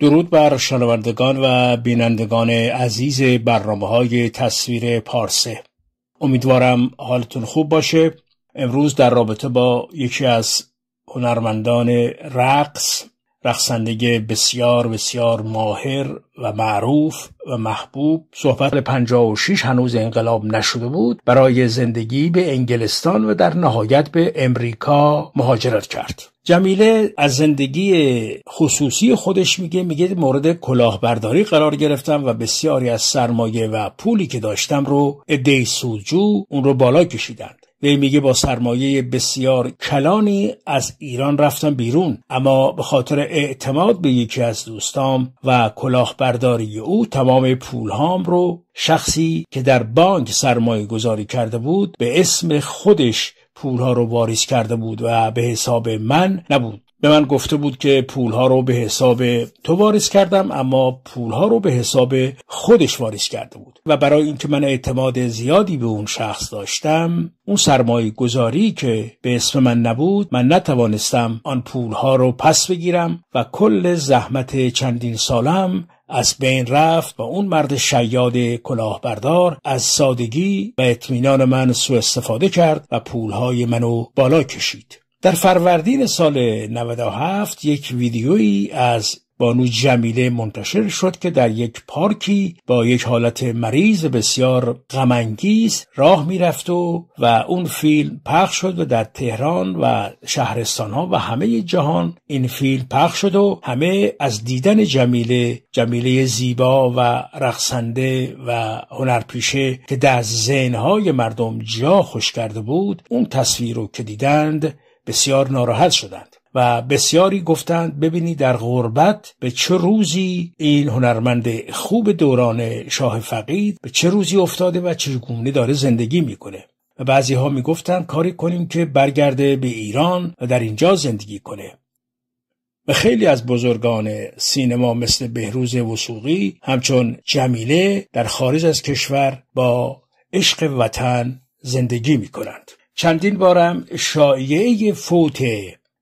درود بر شنوندگان و بینندگان عزیز برنامه های تصویر پارسه امیدوارم حالتون خوب باشه امروز در رابطه با یکی از هنرمندان رقص رقصندگی بسیار بسیار ماهر و معروف و محبوب صحبت 56 هنوز انقلاب نشده بود برای زندگی به انگلستان و در نهایت به امریکا مهاجرت کرد جمیله از زندگی خصوصی خودش میگه میگه مورد کلاهبرداری قرار گرفتم و بسیاری از سرمایه و پولی که داشتم رو ادهی سودجو اون رو بالا کشیدند وی میگه با سرمایه بسیار کلانی از ایران رفتم بیرون اما به خاطر اعتماد به یکی از دوستام و کلاهبرداری او تمام پولهام رو شخصی که در بانک سرمایه گذاری کرده بود به اسم خودش پولها رو واریز کرده بود و به حساب من نبود به من گفته بود که پولها رو به حساب تو واریز کردم اما پولها رو به حساب خودش واریز کرده بود و برای اینکه من اعتماد زیادی به اون شخص داشتم اون سرمایه گذاری که به اسم من نبود من نتوانستم آن پولها رو پس بگیرم و کل زحمت چندین سالم از بین رفت و اون مرد شیاد کلاهبردار از سادگی و اطمینان من سوء استفاده کرد و پولهای منو بالا کشید در فروردین سال 97 یک ویدیویی از بانو جمیله منتشر شد که در یک پارکی با یک حالت مریض بسیار غمانگیز راه میرفت و و اون فیلم پخش شد و در تهران و شهرستان ها و همه جهان این فیلم پخش شد و همه از دیدن جمیله جمیله زیبا و رقصنده و هنرپیشه که در ذهنهای مردم جا خوش کرده بود اون تصویر رو که دیدند بسیار ناراحت شدند و بسیاری گفتند ببینی در غربت به چه روزی این هنرمند خوب دوران شاه فقید به چه روزی افتاده و چگونه داره زندگی میکنه و بعضی ها میگفتند کاری کنیم که برگرده به ایران و در اینجا زندگی کنه و خیلی از بزرگان سینما مثل بهروز وسوقی همچون جمیله در خارج از کشور با عشق وطن زندگی میکنند. چندین بارم شایعه فوت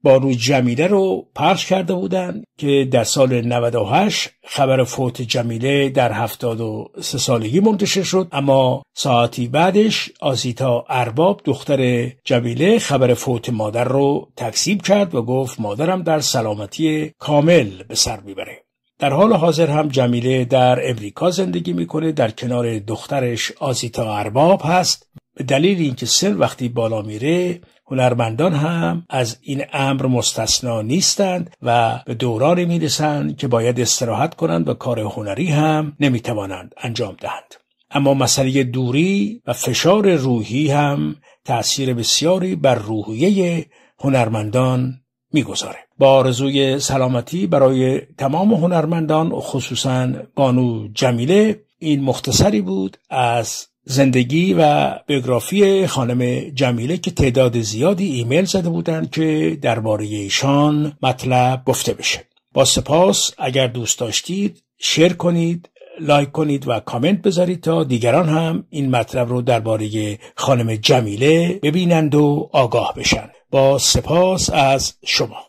با روی جمیله رو پخش کرده بودن که در سال 98 خبر فوت جمیله در 73 سالگی منتشر شد اما ساعتی بعدش آزیتا ارباب دختر جمیله خبر فوت مادر رو تکسیب کرد و گفت مادرم در سلامتی کامل به سر میبره در حال حاضر هم جمیله در امریکا زندگی میکنه در کنار دخترش آزیتا ارباب هست به دلیل اینکه سن وقتی بالا میره هنرمندان هم از این امر مستثنا نیستند و به دورانی میرسند که باید استراحت کنند و کار هنری هم نمیتوانند انجام دهند اما مسئله دوری و فشار روحی هم تأثیر بسیاری بر روحیه هنرمندان میگذاره با آرزوی سلامتی برای تمام هنرمندان خصوصا بانو جمیله این مختصری بود از زندگی و بیوگرافی خانم جمیله که تعداد زیادی ایمیل زده بودند که درباره ایشان مطلب گفته بشه با سپاس اگر دوست داشتید شیر کنید لایک کنید و کامنت بذارید تا دیگران هم این مطلب رو درباره خانم جمیله ببینند و آگاه بشن با سپاس از شما